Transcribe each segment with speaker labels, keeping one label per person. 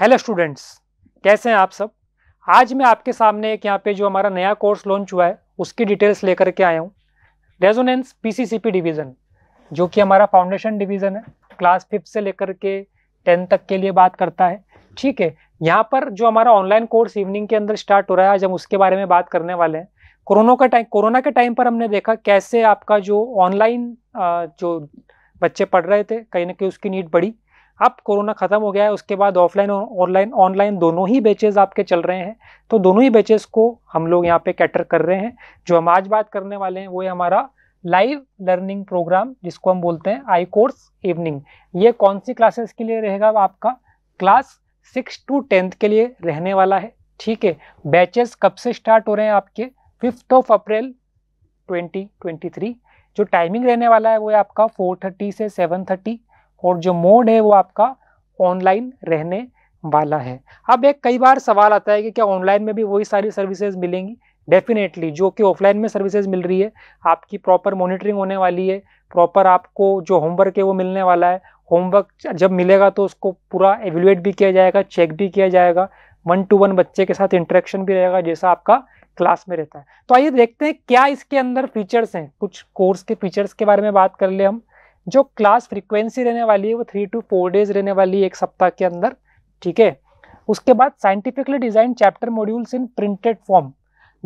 Speaker 1: hello students कैसे हैं आप सब आज मैं आपके सामने एक यहाँ पे जो हमारा नया कोर्स लॉन्च हुआ है उसकी डिटेल्स लेकर के आया हूँ रेजोनेंस पीसीसीपी डिवीज़न जो कि हमारा फाउंडेशन डिवीज़न है क्लास फिफ्थ से लेकर के टेंथ तक के लिए बात करता है ठीक है यहाँ पर जो हमारा ऑनलाइन कोर्स इवनिंग के अंदर स्टार्ट हो रहा है आज हम उसके बारे में बात करने वाले हैं कोरोना का टाइम कोरोना के टाइम पर हमने देखा कैसे आपका जो ऑनलाइन जो बच्चे पढ़ रहे थे कहीं ना कहीं उसकी नीड बढ़ी अब कोरोना ख़त्म हो गया है उसके बाद ऑफलाइन और ऑनलाइन ऑनलाइन दोनों ही बैचेज आपके चल रहे हैं तो दोनों ही बैचेज को हम लोग यहाँ पे कैटर कर रहे हैं जो हम आज बात करने वाले हैं वो है हमारा लाइव लर्निंग प्रोग्राम जिसको हम बोलते हैं आई कोर्स इवनिंग ये कौन सी क्लासेस के लिए रहेगा आपका क्लास सिक्स टू टेंथ के लिए रहने वाला है ठीक है बैचेस कब से स्टार्ट हो रहे हैं आपके फिफ्थ ऑफ अप्रैल 2023 जो टाइमिंग रहने वाला है वो है आपका 4:30 से 7:30 और जो मोड है वो आपका ऑनलाइन रहने वाला है अब एक कई बार सवाल आता है कि क्या ऑनलाइन में भी वही सारी सर्विसेज मिलेंगी डेफिनेटली जो कि ऑफलाइन में सर्विसेज मिल रही है आपकी प्रॉपर मॉनिटरिंग होने वाली है प्रॉपर आपको जो होमवर्क है वो मिलने वाला है होमवर्क जब मिलेगा तो उसको पूरा एवेलुएट भी किया जाएगा चेक भी किया जाएगा वन टू वन बच्चे के साथ इंटरेक्शन भी रहेगा जैसा आपका क्लास में रहता है तो आइए देखते हैं क्या इसके अंदर फीचर्स हैं कुछ कोर्स के फीचर्स के बारे में बात कर ले हम जो क्लास फ्रीक्वेंसी रहने वाली है वो थ्री टू फोर डेज रहने वाली है एक सप्ताह के अंदर ठीक है उसके बाद scientifically design chapter modules in printed form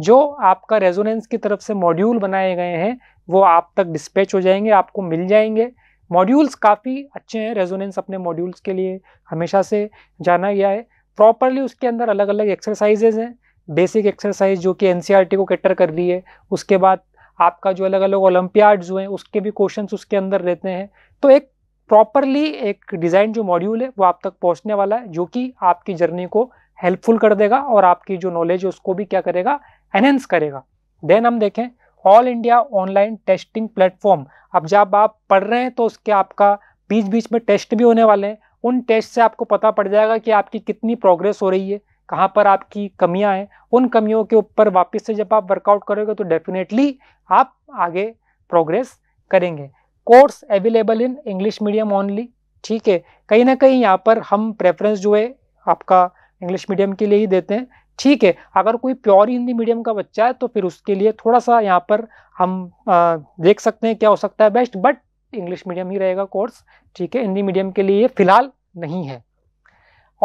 Speaker 1: जो आपका रेजोनेंस की तरफ से मॉड्यूल बनाए गए हैं वो आप तक डिस्पैच हो जाएंगे आपको मिल जाएंगे मॉड्यूल्स काफ़ी अच्छे हैं रेजोनेंस अपने मॉड्यूल्स के लिए हमेशा से जाना गया है प्रॉपरली उसके अंदर अलग अलग एक्सरसाइजेज हैं बेसिक एक्सरसाइज जो कि एन e को कैटर कर रही है उसके बाद आपका जो अलग अलग ओलंपियाड्स हुए उसके भी क्वेश्चन उसके अंदर रहते हैं तो एक प्रॉपरली एक डिज़ाइन जो मॉड्यूल है वो आप तक पहुंचने वाला है जो कि आपकी जर्नी को हेल्पफुल कर देगा और आपकी जो नॉलेज है उसको भी क्या करेगा एनहेंस करेगा देन हम देखें all India online testing platform अब जब आप पढ़ रहे हैं तो उसके आपका बीच बीच में टेस्ट भी होने वाले हैं उन टेस्ट से आपको पता पड़ जाएगा कि आपकी कितनी प्रोग्रेस हो रही है कहाँ पर आपकी कमियाँ हैं उन कमियों के ऊपर वापस से जब आप वर्कआउट करोगे तो डेफिनेटली आप आगे प्रोग्रेस करेंगे course available in English medium only ठीक है कहीं ना कहीं यहाँ पर हम प्रेफरेंस जो है आपका इंग्लिश मीडियम के लिए ही देते हैं ठीक है अगर कोई प्योर हिंदी मीडियम का बच्चा है तो फिर उसके लिए थोड़ा सा यहाँ पर हम आ, देख सकते हैं क्या हो सकता है बेस्ट बट इंग्लिश मीडियम ही रहेगा कोर्स ठीक है हिंदी मीडियम के लिए फिलहाल नहीं है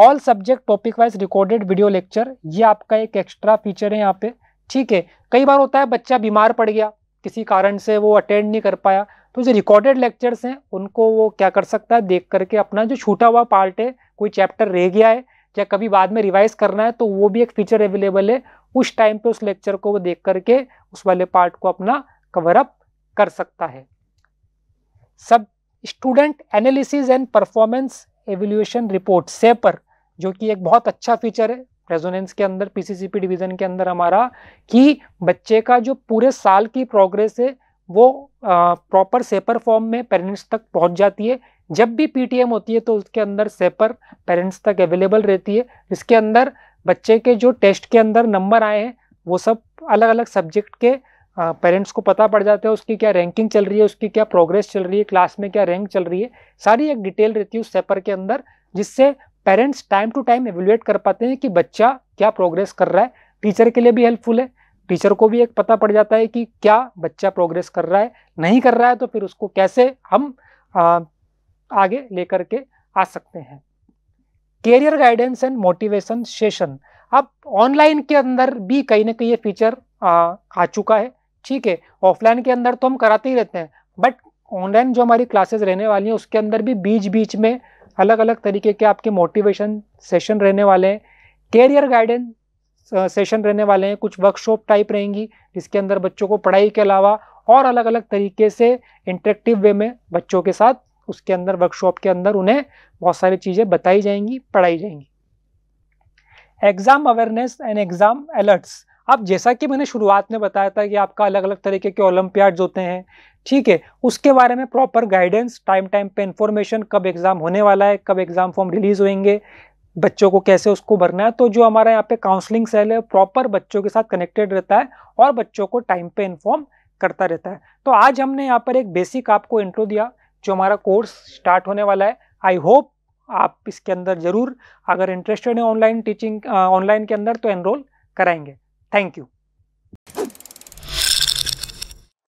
Speaker 1: all subject topic wise recorded video lecture ये आपका एक एक्स्ट्रा फीचर है यहाँ पे ठीक है कई बार होता है बच्चा बीमार पड़ गया किसी कारण से वो अटेंड नहीं कर पाया तो जो रिकॉर्डेड लेक्चर्स हैं उनको वो क्या कर सकता है देख करके अपना जो छूटा हुआ पार्ट है कोई चैप्टर रह गया है या कभी बाद में रिवाइज करना है तो वो भी एक फीचर अवेलेबल है उस टाइम पे उस लेक्चर को वो देख करके उस वाले पार्ट को अपना कवर अप कर सकता है सब student analysis and performance evaluation report सेपर जो कि एक बहुत अच्छा फीचर है रेजोनेंस के अंदर पीसीसीपी डिवीजन के अंदर हमारा कि बच्चे का जो पूरे साल की प्रोग्रेस है वो प्रॉपर सेपर फॉर्म में पेरेंट्स तक पहुंच जाती है जब भी पीटीएम होती है तो उसके अंदर सेपर पेरेंट्स तक अवेलेबल रहती है इसके अंदर बच्चे के जो टेस्ट के अंदर नंबर आए हैं वो सब अलग अलग सब्जेक्ट के पेरेंट्स को पता पड़ जाता है उसकी क्या रैंकिंग चल रही है उसकी क्या प्रोग्रेस चल रही है क्लास में क्या रैंक चल रही है सारी एक डिटेल रहती है उस सेपर के अंदर जिससे parents time to time evaluate कर पाते हैं कि बच्चा क्या प्रोग्रेस कर रहा है टीचर के लिए भी हेल्पफुल है टीचर को भी एक पता पड़ जाता है कि क्या बच्चा प्रोग्रेस कर रहा है नहीं कर रहा है तो फिर उसको कैसे हम आ, आगे लेकर के आ सकते हैं career guidance and motivation session अब ऑनलाइन के अंदर भी कहीं ना कहीं ये फीचर आ, आ चुका है ठीक है ऑफलाइन के अंदर तो हम कराते ही रहते हैं बट ऑनलाइन जो हमारी क्लासेस रहने वाली हैं उसके अंदर भी बीच बीच में अलग अलग तरीके के आपके मोटिवेशन सेशन रहने वाले हैं कैरियर गाइडेंस सेशन रहने वाले हैं कुछ वर्कशॉप टाइप रहेंगी जिसके अंदर बच्चों को पढ़ाई के अलावा और अलग अलग तरीके से इंटरेक्टिव वे में बच्चों के साथ उसके अंदर वर्कशॉप के अंदर उन्हें बहुत सारी चीज़ें बताई जाएंगी पढ़ाई जाएंगी exam awareness and exam alerts अब जैसा कि मैंने शुरुआत में बताया था कि आपका अलग अलग तरीके के ओलंपियाड्स होते हैं ठीक है उसके बारे में प्रॉपर गाइडेंस टाइम टाइम पे इन्फॉर्मेशन कब एग्ज़ाम होने वाला है कब एग्ज़ाम फॉर्म रिलीज़ होंगे बच्चों को कैसे उसको भरना है तो जो हमारा यहाँ पे काउंसलिंग सेल है प्रॉपर बच्चों के साथ कनेक्टेड रहता है और बच्चों को टाइम पे इन्फॉर्म करता रहता है तो आज हमने यहाँ पर एक बेसिक आपको इंट्रो दिया जो हमारा कोर्स स्टार्ट होने वाला है आई होप आप इसके अंदर ज़रूर अगर इंटरेस्टेड है ऑनलाइन टीचिंग ऑनलाइन के अंदर तो एनरोल कराएंगे थैंक यू